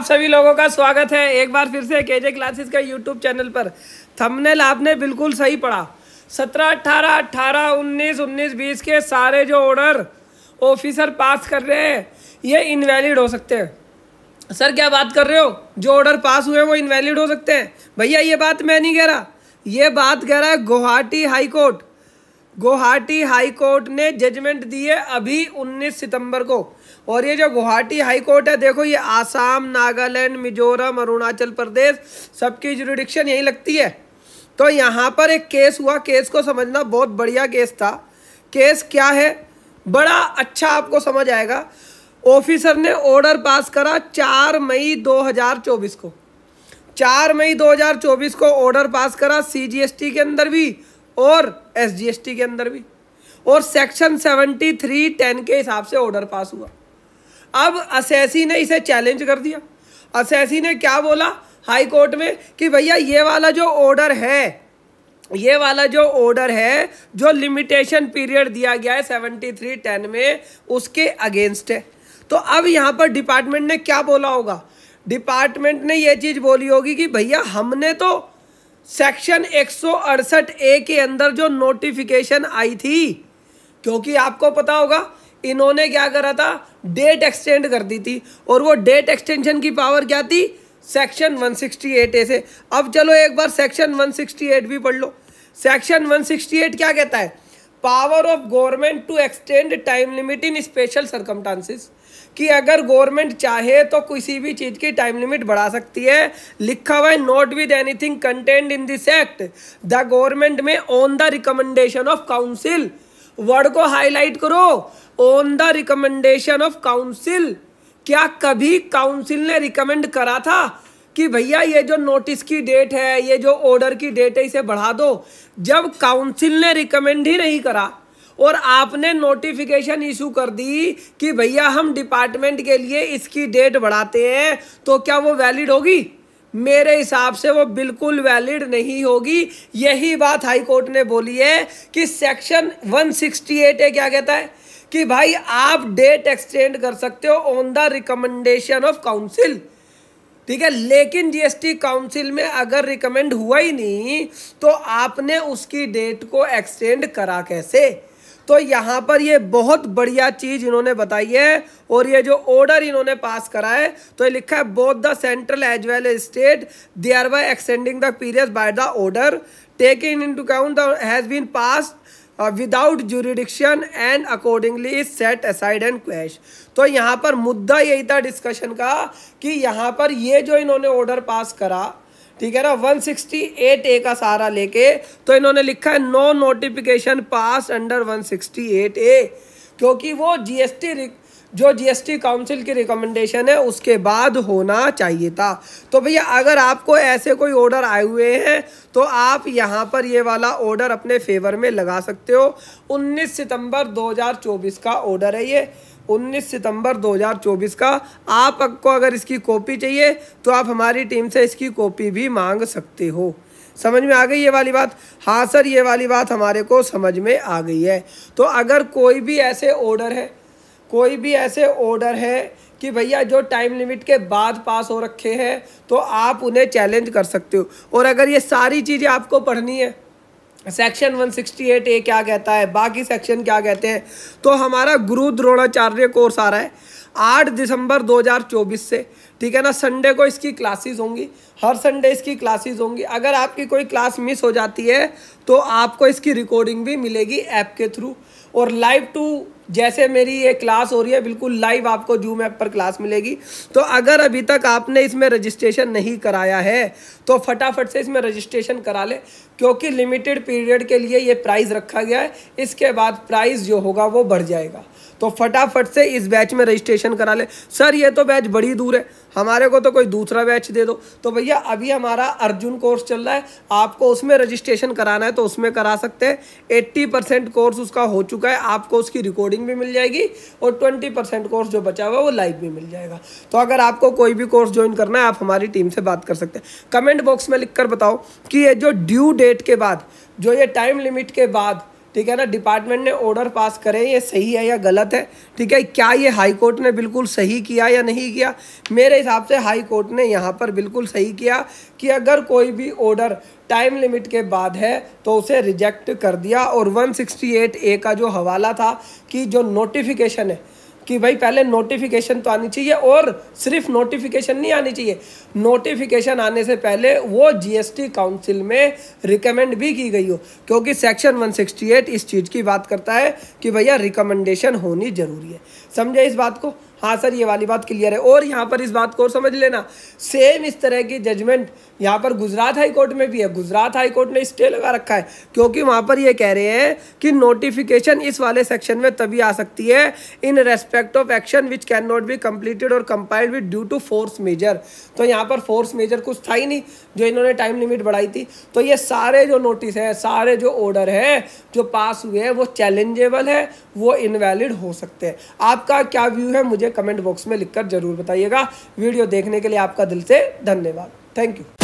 आप सभी लोगों का स्वागत है एक बार फिर से के जे क्लासेस का यूट्यूब चैनल पर थंबनेल आपने बिल्कुल सही पढ़ा सत्रह अट्ठारह अट्ठारह उन्नीस उन्नीस बीस के सारे जो ऑर्डर ऑफिसर पास कर रहे हैं ये इनवैलिड हो सकते हैं सर क्या बात कर रहे हो जो ऑर्डर पास हुए वो इनवैलिड हो सकते हैं भैया ये बात मैं नहीं कह रहा ये बात कह रहा है Guwahati high court Guwahati high court ने जजमेंट दिए अभी उन्नीस सितंबर को और ये जो गुवाहाटी हाई कोर्ट है देखो ये आसाम नागालैंड मिजोरम अरुणाचल प्रदेश सबकी जुरिडिक्शन यही लगती है तो यहाँ पर एक केस हुआ केस को समझना बहुत बढ़िया केस था केस क्या है बड़ा अच्छा आपको समझ आएगा ऑफिसर ने ऑर्डर पास करा चार मई 2024 को चार मई 2024 को ऑर्डर पास करा सीजीएसटी के अंदर भी और एसजीएसटी के अंदर भी और सेक्शन 73 10 के हिसाब से ऑर्डर पास हुआ अब असैसी ने इसे चैलेंज कर दिया असैसी ने क्या बोला हाई कोर्ट में कि भैया ये वाला जो ऑर्डर है ये वाला जो ऑर्डर है जो लिमिटेशन पीरियड दिया गया है सेवेंटी थ्री टेन में उसके अगेंस्ट है तो अब यहाँ पर डिपार्टमेंट ने क्या बोला होगा डिपार्टमेंट ने ये चीज़ बोली होगी कि भैया हमने तो सेक्शन एक ए के अंदर जो नोटिफिकेशन आई थी क्योंकि आपको पता होगा इन्होंने क्या करा था डेट एक्सटेंड कर दी थी और वो डेट एक्सटेंशन की पावर क्या थी सेक्शन 168 ए से अब चलो एक बार सेक्शन 168 भी पढ़ लो सेक्शन 168 क्या कहता है power of government to extend time limit in special circumstances कि अगर गवर्नमेंट चाहे तो किसी भी चीज़ की टाइम लिमिट बढ़ा सकती है लिखा हुआ है not with anything contained in this act the government may on the recommendation of council word को हाईलाइट करो on the recommendation of council क्या कभी काउंसिल ने रिकमेंड करा था कि भैया ये जो नोटिस की डेट है ये जो ऑर्डर की डेट है इसे बढ़ा दो जब काउंसिल ने रिकमेंड ही नहीं करा और आपने नोटिफिकेशन इशू कर दी कि भैया हम डिपार्टमेंट के लिए इसकी डेट बढ़ाते हैं तो क्या वो वैलिड होगी मेरे हिसाब से वो बिल्कुल वैलिड नहीं होगी यही बात हाई कोर्ट ने बोली है कि सेक्शन 168 है क्या कहता है कि भाई आप डेट एक्सटेंड कर सकते हो on the recommendation of council ठीक है लेकिन जीएसटी काउंसिल में अगर रिकमेंड हुआ ही नहीं तो आपने उसकी डेट को एक्सटेंड करा कैसे तो यहाँ पर ये बहुत बढ़िया चीज़ इन्होंने बताई है और ये जो ऑर्डर इन्होंने पास करा है तो ये लिखा है both the central as well as state they are by extending the period by the order taking into count has been pass without jurisdiction and accordingly is set aside and quash तो यहाँ पर मुद्दा यही था discussion का कि यहाँ पर ये जो इन्होंने ऑर्डर पास करा ठीक है ना 168 ए का सहारा लेके तो इन्होंने लिखा है no notification pass under 168 A क्योंकि वो जीएसटी जो जीएसटी काउंसिल की रिकमेंडेशन है उसके बाद होना चाहिए था तो भैया अगर आपको ऐसे कोई ऑर्डर आए हुए हैं तो आप यहाँ पर ये वाला ऑर्डर अपने फेवर में लगा सकते हो 19 सितंबर 2024 का ऑर्डर है ये 19 सितंबर 2024 का आपको अगर इसकी कॉपी चाहिए तो आप हमारी टीम से इसकी कॉपी भी मांग सकते हो समझ में आ गई ये वाली बात हाँ सर ये वाली बात हमारे को समझ में आ गई है तो अगर कोई भी ऐसे ऑर्डर है कोई भी ऐसे ऑर्डर है कि भैया जो टाइम लिमिट के बाद पास हो रखे हैं तो आप उन्हें चैलेंज कर सकते हो और अगर ये सारी चीज़ें आपको पढ़नी है सेक्शन 168 ए क्या कहता है बाकी सेक्शन क्या कहते हैं तो हमारा गुरु द्रोणाचार्य कोर्स आ रहा है आठ दिसंबर 2024 से ठीक है ना संडे को इसकी क्लासेस होंगी हर संडे इसकी क्लासेस होंगी अगर आपकी कोई क्लास मिस हो जाती है तो आपको इसकी रिकॉर्डिंग भी मिलेगी ऐप के थ्रू और लाइव टू जैसे मेरी ये क्लास हो रही है बिल्कुल लाइव आपको जूम ऐप पर क्लास मिलेगी तो अगर अभी तक आपने इसमें रजिस्ट्रेशन नहीं कराया है तो फटाफट से इसमें रजिस्ट्रेशन करा ले क्योंकि लिमिटेड पीरियड के लिए ये प्राइस रखा गया है इसके बाद प्राइस जो होगा वो बढ़ जाएगा तो फटाफट से इस बैच में रजिस्ट्रेशन रजिस्ट्रेशन करा ले सर ये तो बैच बड़ी दूर है हमारे को तो कोई दूसरा बैच दे दो तो भैया अभी हमारा अर्जुन कोर्स चल रहा है आपको उसमें रजिस्ट्रेशन कराना है तो उसमें करा सकते हैं एट्टी परसेंट कोर्स उसका हो चुका है आपको उसकी रिकॉर्डिंग भी मिल जाएगी और ट्वेंटी परसेंट कोर्स जो बचा हुआ है वो लाइव भी मिल जाएगा तो अगर आपको कोई भी कोर्स ज्वाइन करना है आप हमारी टीम से बात कर सकते हैं कमेंट बॉक्स में लिख बताओ कि ये जो ड्यू डेट के बाद जो ये टाइम लिमिट के बाद ठीक है ना डिपार्टमेंट ने ऑर्डर पास करे ये सही है या गलत है ठीक है क्या ये हाई कोर्ट ने बिल्कुल सही किया या नहीं किया मेरे हिसाब से हाई कोर्ट ने यहाँ पर बिल्कुल सही किया कि अगर कोई भी ऑर्डर टाइम लिमिट के बाद है तो उसे रिजेक्ट कर दिया और 168 ए का जो हवाला था कि जो नोटिफिकेशन है कि भाई पहले नोटिफिकेशन तो आनी चाहिए और सिर्फ नोटिफिकेशन नहीं आनी चाहिए नोटिफिकेशन आने से पहले वो जीएसटी काउंसिल में रिकमेंड भी की गई हो क्योंकि सेक्शन 168 इस चीज़ की बात करता है कि भैया रिकमेंडेशन होनी ज़रूरी है समझे इस बात को हाँ सर ये वाली बात क्लियर है और यहाँ पर इस बात को और समझ लेना सेम इस तरह की जजमेंट यहाँ पर गुजरात हाई कोर्ट में भी है गुजरात हाई कोर्ट ने स्टे लगा रखा है क्योंकि वहाँ पर ये कह रहे हैं कि नोटिफिकेशन इस वाले सेक्शन में तभी आ सकती है in respect of action which can not be completed or compiled with due to force majeure तो यहाँ पर फोर्स मेजर कुछ था ही नहीं जो इन्होंने टाइम लिमिट बढ़ाई थी तो ये सारे जो नोटिस हैं सारे जो ऑर्डर हैं जो पास हुए हैं वो चैलेंजेबल है वो इनवैलिड हो सकते हैं आपका क्या व्यू है मुझे कमेंट बॉक्स में लिखकर ज़रूर बताइएगा वीडियो देखने के लिए आपका दिल से धन्यवाद थैंक यू